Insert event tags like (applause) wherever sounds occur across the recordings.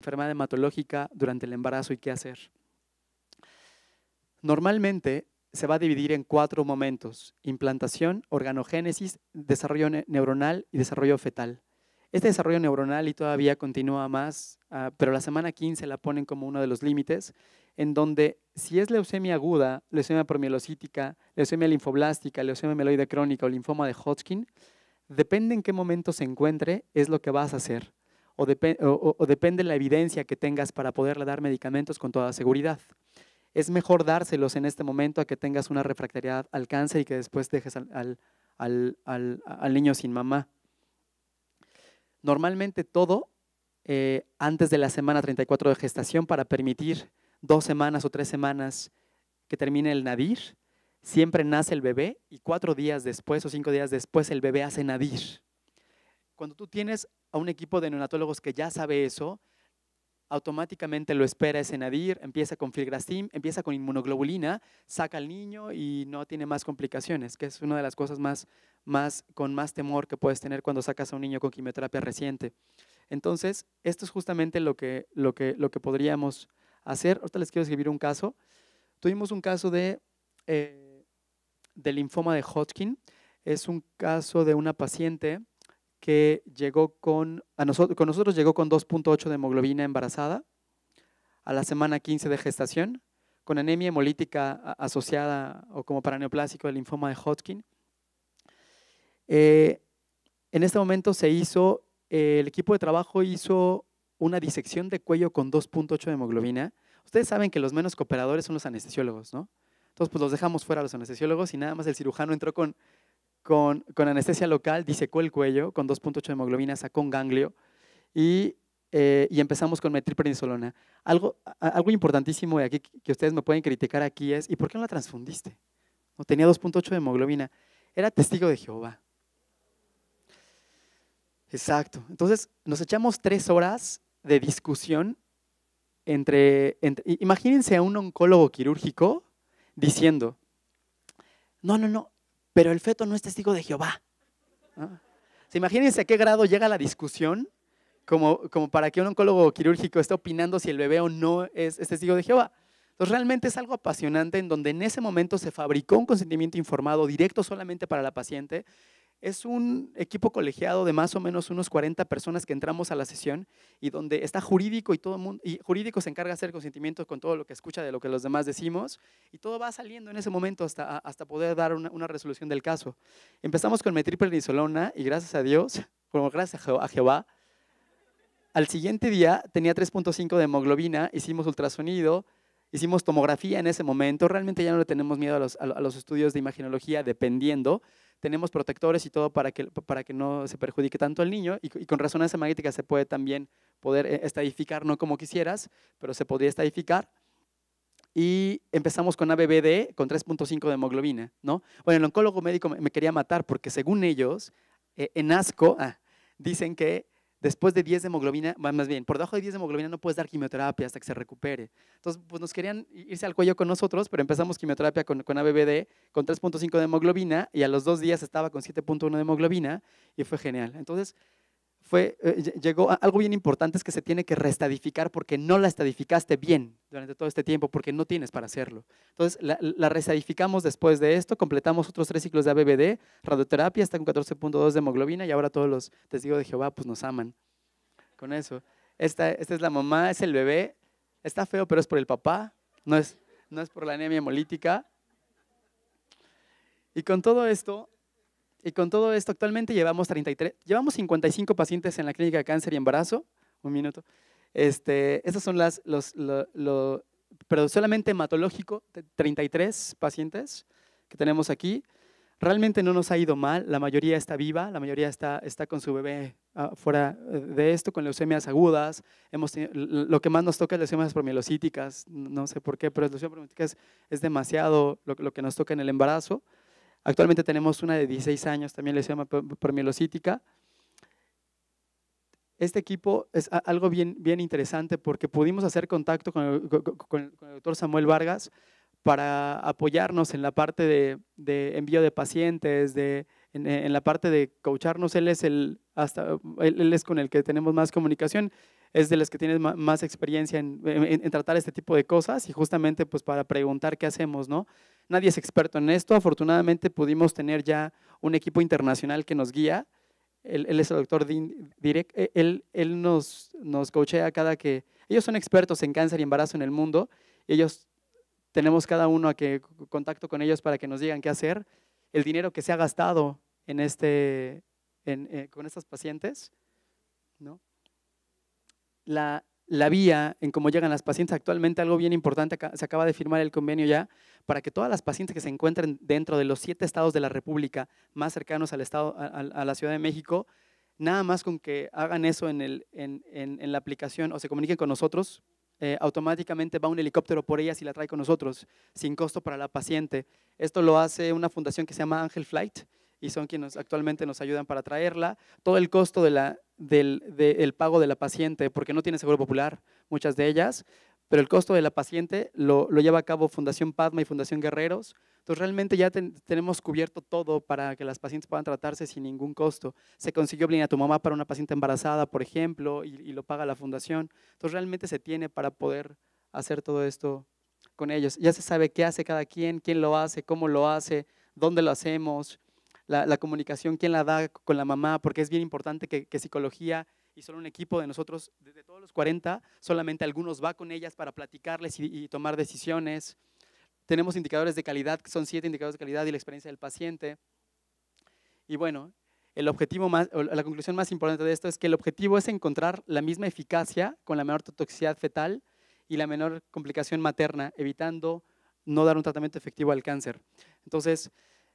enfermedad hematológica durante el embarazo y qué hacer. Normalmente se va a dividir en cuatro momentos, implantación, organogénesis, desarrollo neuronal y desarrollo fetal. Este desarrollo neuronal y todavía continúa más, ah, pero la semana 15 la ponen como uno de los límites, en donde si es leucemia aguda, leucemia promielocítica, leucemia linfoblástica, leucemia meloide crónica o linfoma de Hodgkin, depende en qué momento se encuentre, es lo que vas a hacer o, depende la evidencia que tengas para poderle dar medicamentos con toda seguridad. Es mejor dárselos en este momento a que tengas una refractariedad al cáncer y que después dejes al, niño sin mamá. Normalmente todo eh, antes de la semana 34 de gestación para permitir dos semanas o tres semanas que termine el nadir. Siempre nace el bebé y cuatro días después o cinco días después el bebé hace nadir. Cuando tú tienes a un equipo de neonatólogos que ya sabe eso, automáticamente lo espera ese nadir, empieza con filgrastim, empieza con inmunoglobulina, saca al niño y no tiene más complicaciones, que es una de las cosas más, más con más temor que puedes tener cuando sacas a un niño con quimioterapia reciente. Entonces, esto es justamente lo que, lo lo que podríamos hacer. Ahorita les quiero escribir un caso. Tuvimos un caso de, eh, de linfoma de Hodgkin. Es un caso de una paciente que llegó con, a nosotros, con nosotros llegó con 2.8 de hemoglobina embarazada a la semana 15 de gestación, con anemia hemolítica asociada o como paraneoplásico del linfoma de Hodgkin. Eh, en este momento se hizo, el equipo de trabajo hizo una disección de cuello con 2.8 de hemoglobina. Ustedes saben que los menos cooperadores son los anestesiólogos, ¿no? Entonces, pues los dejamos fuera a los anestesiólogos y nada más el cirujano entró con con, anestesia local, disecó el cuello con 2.8 de hemoglobina, sacó un ganglio y, eh, empezamos con metilprednisolona. Algo, algo importantísimo de aquí que ustedes me pueden criticar aquí es, ¿y por qué no la transfundiste? No tenía 2.8 de hemoglobina, era testigo de Jehová. Exacto. Entonces nos echamos tres horas de discusión entre, imagínense a un oncólogo quirúrgico diciendo, no, no, no, pero el feto no es testigo de Jehová. Ah. imagínense a qué grado llega la discusión como, como para que un oncólogo quirúrgico esté opinando si el bebé o no es, es testigo de Jehová? Entonces realmente es algo apasionante en donde en ese momento se fabricó un consentimiento informado directo solamente para la paciente es un equipo colegiado de más o menos unos 40 personas que entramos a la sesión y donde está jurídico y todo mundo, y jurídico se encarga de hacer consentimiento con todo lo que escucha de lo que los demás decimos y todo va saliendo en ese momento hasta, hasta poder dar una, resolución del caso. Empezamos con metriprednisolona y gracias a Dios, como (laughs) gracias a Jehová, al siguiente día tenía 3.5 de hemoglobina, hicimos ultrasonido, hicimos tomografía en ese momento, realmente ya no le tenemos miedo a los, a los estudios de imaginología dependiendo, tenemos protectores y todo para que, para que no se perjudique tanto al niño. Y, con resonancia magnética se puede también poder eh, estadificar, no como quisieras, pero se podría estadificar. Y empezamos con ABBD con 3.5 de hemoglobina, ¿no? Bueno, el oncólogo médico me, quería matar porque según ellos, eh, en ASCO ah, dicen que después de 10 de hemoglobina, más bien, por debajo de 10 de hemoglobina no puedes dar quimioterapia hasta que se recupere. Entonces, pues nos querían irse al cuello con nosotros, pero empezamos quimioterapia con, con ABBD con 3.5 de hemoglobina y a los dos días estaba con 7.1 de hemoglobina y fue genial. Entonces, fue, eh, llegó algo bien importante es que se tiene que restadificar porque no la estadificaste bien durante todo este tiempo, porque no tienes para hacerlo. Entonces, la, la restadificamos después de esto, completamos otros tres ciclos de ABBD, radioterapia, está con 14.2 de hemoglobina y ahora todos los testigos de Jehová pues nos aman con eso. Esta, esta es la mamá, es el bebé, está feo, pero es por el papá, no es, no es por la anemia hemolítica. Y con todo esto, y con todo esto, actualmente llevamos 33, llevamos 55 pacientes en la clínica de cáncer y embarazo. Un minuto. Este, son las, los, pero solamente hematológico, 33 pacientes que tenemos aquí. Realmente no nos ha ido mal, la mayoría está viva, la mayoría está, está con su bebé ah, fuera eh, de esto, con leucemias agudas. Hemos lo que más nos toca es leucemias promielocíticas, no sé por qué, pero leucemias promielocíticas es demasiado lo que nos toca en el embarazo. Actualmente tenemos una de 16 años, también le se llama permielocítica. Este equipo es algo bien, interesante porque pudimos hacer contacto con el, doctor Samuel Vargas para apoyarnos en la parte de, envío de pacientes, de, en, la parte de coacharnos. Él es, el, hasta, él, es con el que tenemos más comunicación es de los que tiene más experiencia en, tratar este tipo de cosas y justamente pues para preguntar qué hacemos, ¿no? nadie es experto en esto. Afortunadamente pudimos tener ya un equipo internacional que nos guía. Él, es el doctor Direct. Él, nos, nos coachea cada que... Ellos son expertos en cáncer y embarazo en el mundo. ellos tenemos cada uno a que contacto con ellos para que nos digan qué hacer. El dinero que se ha gastado en este, eh, con estas pacientes, ¿no? La, la vía en cómo llegan las pacientes. Actualmente algo bien importante, se acaba de firmar el convenio ya para que todas las pacientes que se encuentren dentro de los siete estados de la República más cercanos a, la Ciudad de México, nada más con que hagan eso en, la aplicación o se comuniquen con nosotros, eh, automáticamente va un helicóptero por ellas y la trae con nosotros, sin costo para la paciente. Esto lo hace una fundación que se llama Angel Flight, y son quienes actualmente nos ayudan para traerla. Todo el costo de la, del pago de la paciente, porque no tiene seguro popular, muchas de ellas, pero el costo de la paciente lo, lleva a cabo Fundación Padma y Fundación Guerreros. Entonces realmente ya tenemos cubierto todo para que las pacientes puedan tratarse sin ningún costo. Se consiguió Blin a tu mamá para una paciente embarazada, por ejemplo, y, y lo paga la fundación. Entonces realmente se tiene para poder hacer todo esto con ellos. Ya se sabe qué hace cada quien, quién lo hace, cómo lo hace, dónde lo hacemos, la, comunicación, quién la da con la mamá, porque es bien importante que, psicología y solo un equipo de nosotros, de todos los 40, solamente algunos va con ellas para platicarles y, tomar decisiones. Tenemos indicadores de calidad, que son siete indicadores de calidad y la experiencia del paciente. Y bueno, el objetivo más, la conclusión más importante de esto es que el objetivo es encontrar la misma eficacia con la menor toxicidad fetal y la menor complicación materna, evitando no dar un tratamiento efectivo al cáncer. Entonces,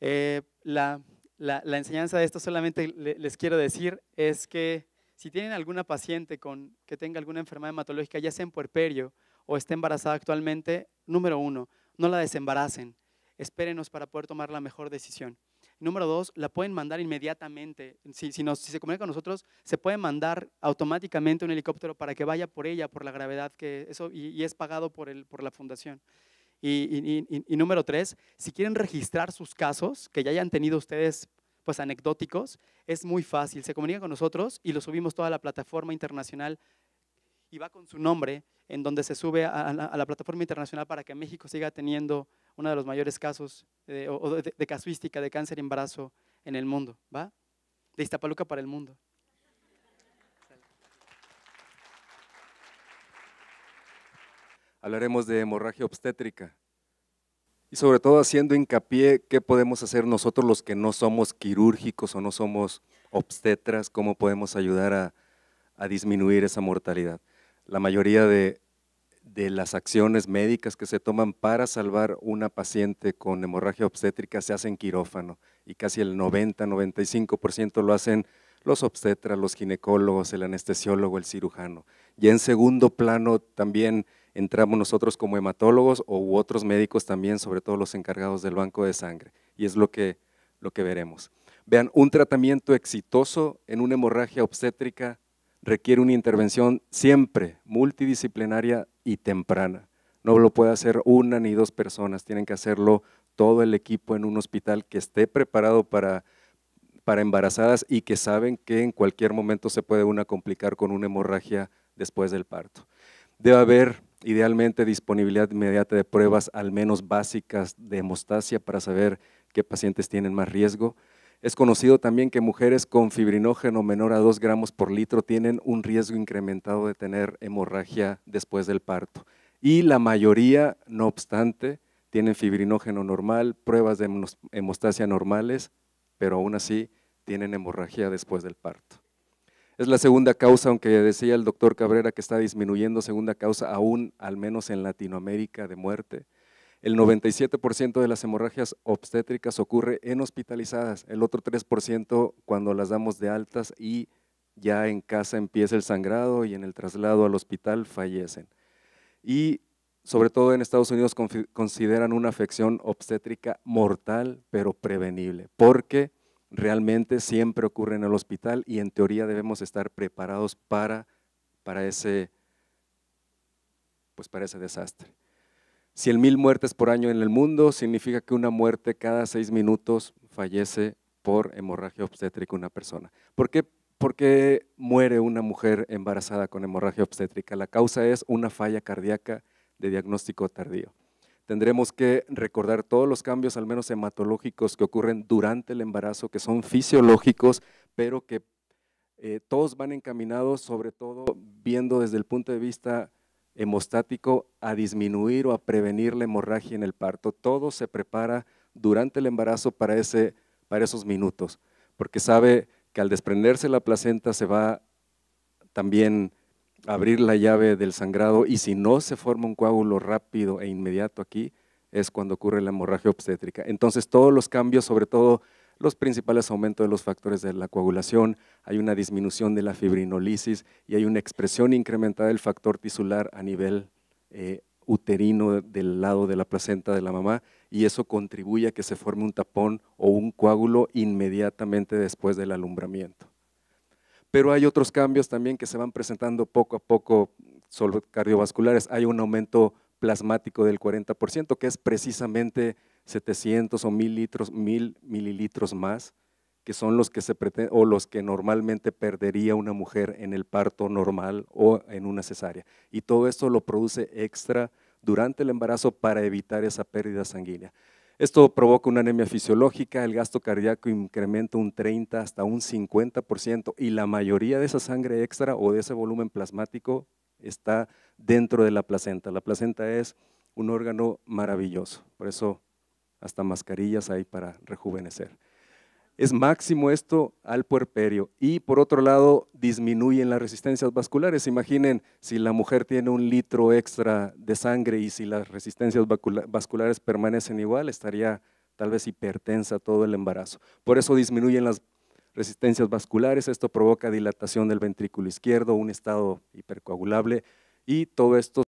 eh, la la, enseñanza de esto solamente les quiero decir es que si tienen alguna paciente con, que tenga alguna enfermedad hematológica, ya sea en puerperio o esté embarazada actualmente, número uno, no la desembaracen. Espérenos para poder tomar la mejor decisión. Número dos, la pueden mandar inmediatamente. Si, si, se comunica con nosotros, se puede mandar automáticamente un helicóptero para que vaya por ella, por la gravedad que eso, y, es pagado por, el, por la fundación. Y, número tres, si quieren registrar sus casos que ya hayan tenido ustedes pues anecdóticos, es muy fácil. Se comunican con nosotros y lo subimos toda la plataforma internacional y va con su nombre en donde se sube a, la, plataforma internacional para que México siga teniendo uno de los mayores casos de, casuística de cáncer y embarazo en el mundo, ¿va? De Iztapaluca para el mundo. hablaremos de hemorragia obstétrica. Y sobre todo haciendo hincapié qué podemos hacer nosotros los que no somos quirúrgicos o no somos obstetras, cómo podemos ayudar a, disminuir esa mortalidad. La mayoría de, de las acciones médicas que se toman para salvar una paciente con hemorragia obstétrica se hacen quirófano y casi el 90-95% lo hacen los obstetras, los ginecólogos, el anestesiólogo, el cirujano. Y en segundo plano también entramos nosotros como hematólogos u otros médicos también, sobre todo los encargados del banco de sangre. Y es lo que, lo que veremos. Vean, un tratamiento exitoso en una hemorragia obstétrica requiere una intervención siempre multidisciplinaria y temprana. No lo puede hacer una ni dos personas, tienen que hacerlo todo el equipo en un hospital que esté preparado para, para embarazadas y que saben que en cualquier momento se puede una complicar con una hemorragia después del parto. Debe haber Idealmente disponibilidad inmediata de pruebas al menos básicas de hemostasia para saber qué pacientes tienen más riesgo. Es conocido también que mujeres con fibrinógeno menor a 2 gramos por litro tienen un riesgo incrementado de tener hemorragia después del parto. Y la mayoría, no obstante, tienen fibrinógeno normal, pruebas de hemostasia normales, pero aún así tienen hemorragia después del parto. Es la segunda causa, aunque decía el doctor Cabrera que está disminuyendo, segunda causa aún, al menos en Latinoamérica, de muerte. El 97% de las hemorragias obstétricas ocurre en hospitalizadas, el otro 3% cuando las damos de altas y ya en casa empieza el sangrado y en el traslado al hospital fallecen. Y sobre todo en Estados Unidos consideran una afección obstétrica mortal pero prevenible, porque realmente siempre ocurre en el hospital y en teoría debemos estar preparados para, para, ese, pues para ese desastre. Si mil muertes por año en el mundo significa que una muerte cada seis minutos fallece por hemorragia obstétrica una persona. ¿Por qué, ¿Por qué muere una mujer embarazada con hemorragia obstétrica? La causa es una falla cardíaca de diagnóstico tardío. Tendremos que recordar todos los cambios, al menos hematológicos, que ocurren durante el embarazo, que son fisiológicos, pero que eh, todos van encaminados, sobre todo viendo desde el punto de vista hemostático, a disminuir o a prevenir la hemorragia en el parto. Todo se prepara durante el embarazo para, ese, para esos minutos, porque sabe que al desprenderse la placenta se va también abrir la llave del sangrado y si no se forma un coágulo rápido e inmediato aquí, es cuando ocurre la hemorragia obstétrica. Entonces todos los cambios, sobre todo los principales aumentos de los factores de la coagulación, hay una disminución de la fibrinolisis y hay una expresión incrementada del factor tisular a nivel eh, uterino del lado de la placenta de la mamá y eso contribuye a que se forme un tapón o un coágulo inmediatamente después del alumbramiento pero hay otros cambios también que se van presentando poco a poco, solo cardiovasculares. Hay un aumento plasmático del 40%, que es precisamente 700 o 1000 litros, mililitros más, que son los que los que normalmente perdería una mujer en el parto normal o en una cesárea. Y todo esto lo produce extra durante el embarazo para evitar esa pérdida sanguínea. Esto provoca una anemia fisiológica, el gasto cardíaco incrementa un 30 hasta un 50% y la mayoría de esa sangre extra o de ese volumen plasmático está dentro de la placenta. La placenta es un órgano maravilloso, por eso hasta mascarillas hay para rejuvenecer es máximo esto al puerperio. Y por otro lado, disminuyen las resistencias vasculares. Imaginen si la mujer tiene un litro extra de sangre y si las resistencias vasculares permanecen igual, estaría tal vez hipertensa todo el embarazo. Por eso disminuyen las resistencias vasculares, esto provoca dilatación del ventrículo izquierdo, un estado hipercoagulable y todo esto